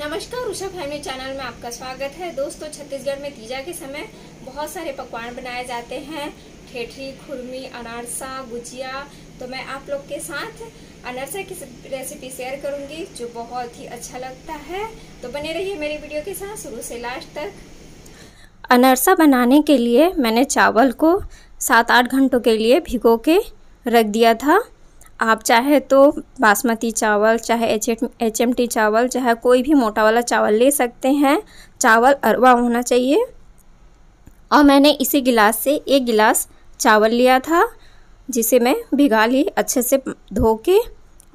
नमस्कार ऋषा family channel में आपका स्वागत है दोस्तों छत्तीसगढ़ में तीजा के समय बहुत सारे पकवान बनाए जाते हैं ठेठरी खुरमी अनारसा गुजिया तो मैं आप लोग के साथ अनारसा की रेसिपी शेयर करूंगी जो बहुत ही अच्छा लगता है तो बने रहिए मेरी वीडियो के साथ शुरू से लास्ट तक अनारसा बनाने के लिए मैंने चावल को सात आठ घंटों के लिए भिगो के रख दिया था आप चाहे तो बासमती चावल चाहे एच एम टी चावल चाहे कोई भी मोटा वाला चावल ले सकते हैं चावल अरवा होना चाहिए और मैंने इसी गिलास से एक गिलास चावल लिया था जिसे मैं भिगा ली अच्छे से धो के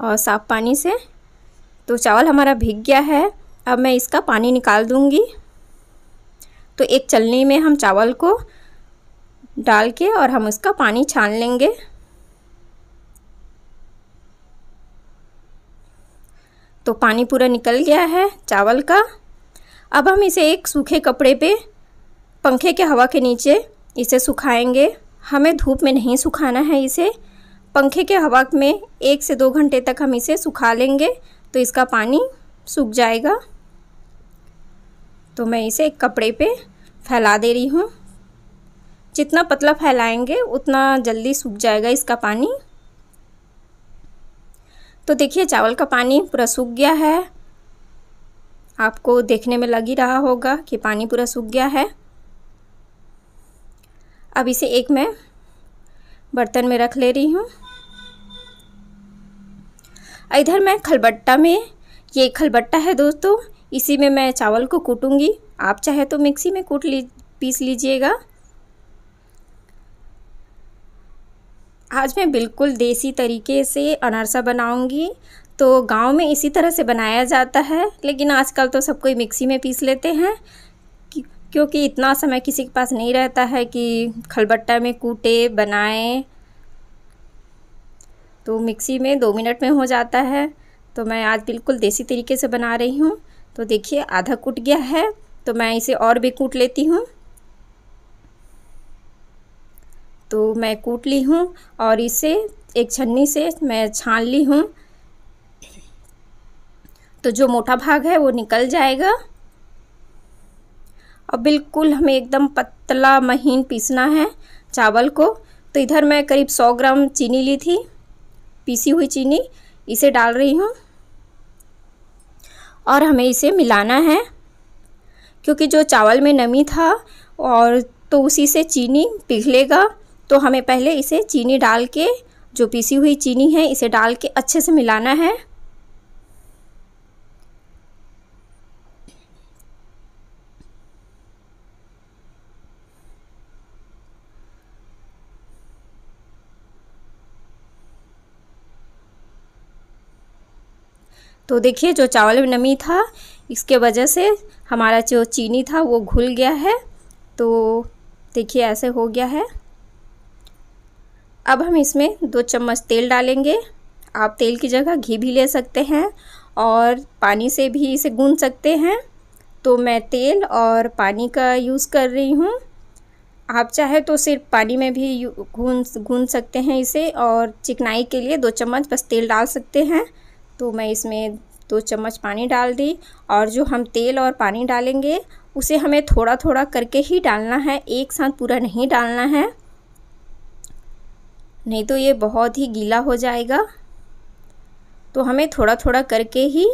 और साफ़ पानी से तो चावल हमारा भिग गया है अब मैं इसका पानी निकाल दूँगी तो एक चलनी में हम चावल को डाल के और हम उसका पानी छान लेंगे तो पानी पूरा निकल गया है चावल का अब हम इसे एक सूखे कपड़े पे पंखे के हवा के नीचे इसे सुखाएंगे हमें धूप में नहीं सुखाना है इसे पंखे के हवा में एक से दो घंटे तक हम इसे सुखा लेंगे तो इसका पानी सूख जाएगा तो मैं इसे एक कपड़े पे फैला दे रही हूँ जितना पतला फैलाएंगे उतना जल्दी सूख जाएगा इसका पानी तो देखिए चावल का पानी पूरा सूख गया है आपको देखने में लग ही रहा होगा कि पानी पूरा सूख गया है अब इसे एक मैं बर्तन में रख ले रही हूँ इधर मैं खलबट्टा में ये खलबट्टा है दोस्तों इसी में मैं चावल को कूटूंगी आप चाहे तो मिक्सी में कूट ली पीस लीजिएगा आज मैं बिल्कुल देसी तरीके से अनारसा बनाऊंगी तो गांव में इसी तरह से बनाया जाता है लेकिन आजकल तो सब कोई मिक्सी में पीस लेते हैं क्योंकि इतना समय किसी के पास नहीं रहता है कि खलबट्टा में कूटे बनाए तो मिक्सी में दो मिनट में हो जाता है तो मैं आज बिल्कुल देसी तरीके से बना रही हूँ तो देखिए आधा कूट गया है तो मैं इसे और भी कूट लेती हूँ तो मैं कूट ली हूँ और इसे एक छन्नी से मैं छान ली हूँ तो जो मोटा भाग है वो निकल जाएगा और बिल्कुल हमें एकदम पतला महीन पीसना है चावल को तो इधर मैं करीब 100 ग्राम चीनी ली थी पीसी हुई चीनी इसे डाल रही हूँ और हमें इसे मिलाना है क्योंकि जो चावल में नमी था और तो उसी से चीनी पिघलेगा तो हमें पहले इसे चीनी डाल के जो पीसी हुई चीनी है इसे डाल के अच्छे से मिलाना है तो देखिए जो चावल में नमी था इसके वजह से हमारा जो चीनी था वो घुल गया है तो देखिए ऐसे हो गया है अब हम इसमें दो चम्मच तेल डालेंगे आप तेल की जगह घी भी ले सकते हैं और पानी से भी इसे गून सकते हैं तो मैं तेल और पानी का यूज़ कर रही हूँ आप चाहे तो सिर्फ पानी में भी गून गूंद सकते हैं इसे और चिकनाई के लिए दो चम्मच बस तेल डाल सकते हैं तो मैं इसमें दो चम्मच पानी डाल दी और जो हम तेल और पानी डालेंगे उसे हमें थोड़ा थोड़ा करके ही डालना है एक साथ पूरा नहीं डालना है नहीं तो ये बहुत ही गीला हो जाएगा तो हमें थोड़ा थोड़ा करके ही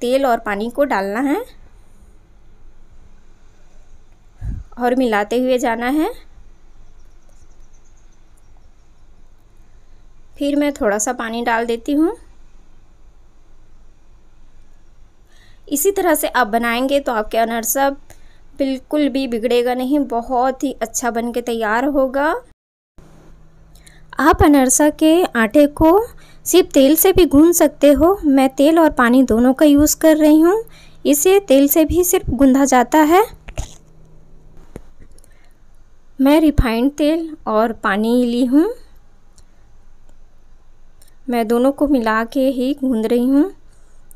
तेल और पानी को डालना है और मिलाते हुए जाना है फिर मैं थोड़ा सा पानी डाल देती हूँ इसी तरह से आप बनाएंगे तो आपके अनरसा बिल्कुल भी बिगड़ेगा नहीं बहुत ही अच्छा बन के तैयार होगा आप अनरसा के आटे को सिर्फ तेल से भी गूंद सकते हो मैं तेल और पानी दोनों का यूज़ कर रही हूँ इसे तेल से भी सिर्फ गूंधा जाता है मैं रिफाइंड तेल और पानी ली हूँ मैं दोनों को मिला के ही गूंद रही हूँ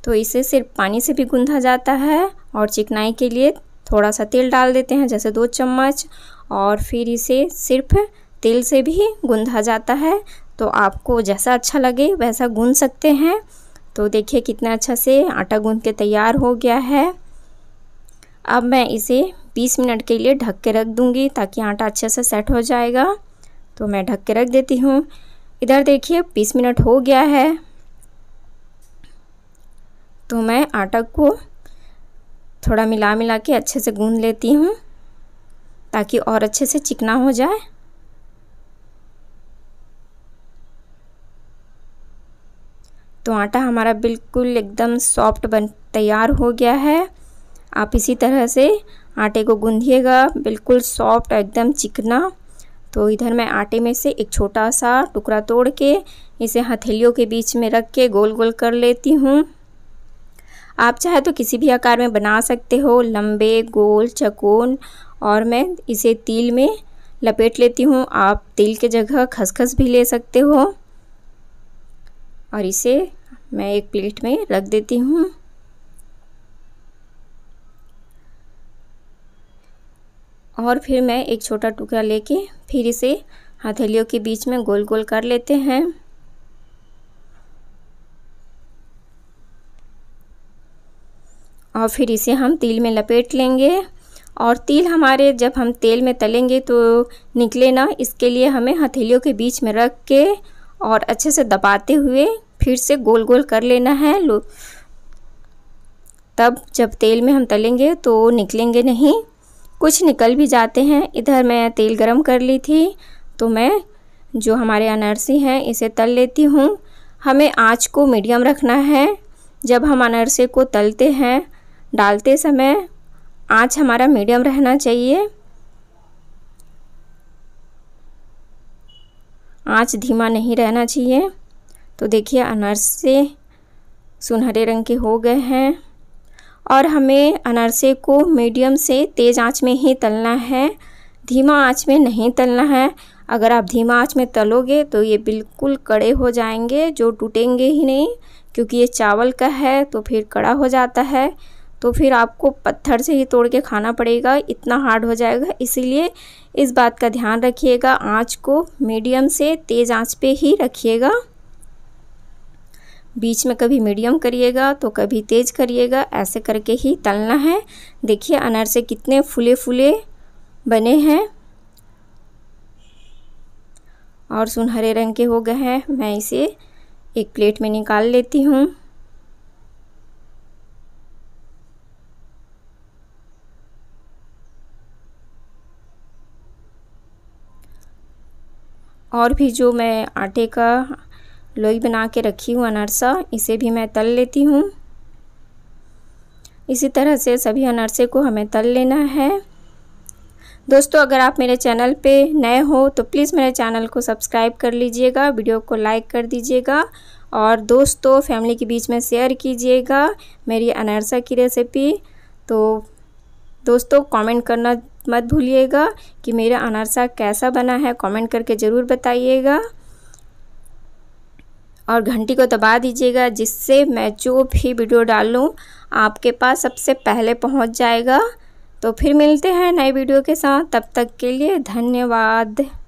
तो इसे सिर्फ पानी से भी गूंधा जाता है और चिकनाई के लिए थोड़ा सा तेल डाल देते हैं जैसे दो चम्मच और फिर इसे सिर्फ तेल से भी गूंधा जाता है तो आपको जैसा अच्छा लगे वैसा गूंद सकते हैं तो देखिए कितना अच्छा से आटा गूंध के तैयार हो गया है अब मैं इसे 20 मिनट के लिए ढक के रख दूँगी ताकि आटा अच्छे से सेट हो जाएगा तो मैं ढक के रख देती हूँ इधर देखिए 20 मिनट हो गया है तो मैं आटा को थोड़ा मिला मिला के अच्छे से गूंद लेती हूँ ताकि और अच्छे से चिकना हो जाए तो आटा हमारा बिल्कुल एकदम सॉफ्ट बन तैयार हो गया है आप इसी तरह से आटे को गूंधिएगा बिल्कुल सॉफ्ट एकदम चिकना तो इधर मैं आटे में से एक छोटा सा टुकड़ा तोड़ के इसे हथेलियों के बीच में रख के गोल गोल कर लेती हूँ आप चाहे तो किसी भी आकार में बना सकते हो लंबे गोल चकोन और मैं इसे तिल में लपेट लेती हूँ आप तिल के जगह खसखस भी ले सकते हो और इसे मैं एक प्लेट में रख देती हूँ और फिर मैं एक छोटा टुकड़ा लेके फिर इसे हथेलियों के बीच में गोल गोल कर लेते हैं और फिर इसे हम तिल में लपेट लेंगे और तिल हमारे जब हम तेल में तलेंगे तो निकले ना इसके लिए हमें हथेलियों के बीच में रख के और अच्छे से दबाते हुए फिर से गोल गोल कर लेना है लो तब जब तेल में हम तलेंगे तो निकलेंगे नहीं कुछ निकल भी जाते हैं इधर मैं तेल गरम कर ली थी तो मैं जो हमारे अनारसी हैं इसे तल लेती हूँ हमें आँच को मीडियम रखना है जब हम अनारसी को तलते हैं डालते समय आँच हमारा मीडियम रहना चाहिए आँच धीमा नहीं रहना चाहिए तो देखिए अनारसे सुनहरे रंग के हो गए हैं और हमें अनारसे को मीडियम से तेज़ आँच में ही तलना है धीमा आँच में नहीं तलना है अगर आप धीमा आँच में तलोगे तो ये बिल्कुल कड़े हो जाएंगे जो टूटेंगे ही नहीं क्योंकि ये चावल का है तो फिर कड़ा हो जाता है तो फिर आपको पत्थर से ही तोड़ के खाना पड़ेगा इतना हार्ड हो जाएगा इसीलिए इस बात का ध्यान रखिएगा आँच को मीडियम से तेज़ आँच पे ही रखिएगा बीच में कभी मीडियम करिएगा तो कभी तेज़ करिएगा ऐसे करके ही तलना है देखिए अनार से कितने फूले फूले बने हैं और सुनहरे रंग के हो गए हैं मैं इसे एक प्लेट में निकाल लेती हूँ और भी जो मैं आटे का लोई बना के रखी हूँ अनरसा इसे भी मैं तल लेती हूँ इसी तरह से सभी अनरसे को हमें तल लेना है दोस्तों अगर आप मेरे चैनल पे नए हो तो प्लीज़ मेरे चैनल को सब्सक्राइब कर लीजिएगा वीडियो को लाइक कर दीजिएगा और दोस्तों फैमिली के बीच में शेयर कीजिएगा मेरी अनरसा की रेसिपी तो दोस्तों कमेंट करना मत भूलिएगा कि मेरा अनारसा कैसा बना है कमेंट करके ज़रूर बताइएगा और घंटी को दबा दीजिएगा जिससे मैं जो भी वीडियो डालूँ आपके पास सबसे पहले पहुंच जाएगा तो फिर मिलते हैं नए वीडियो के साथ तब तक के लिए धन्यवाद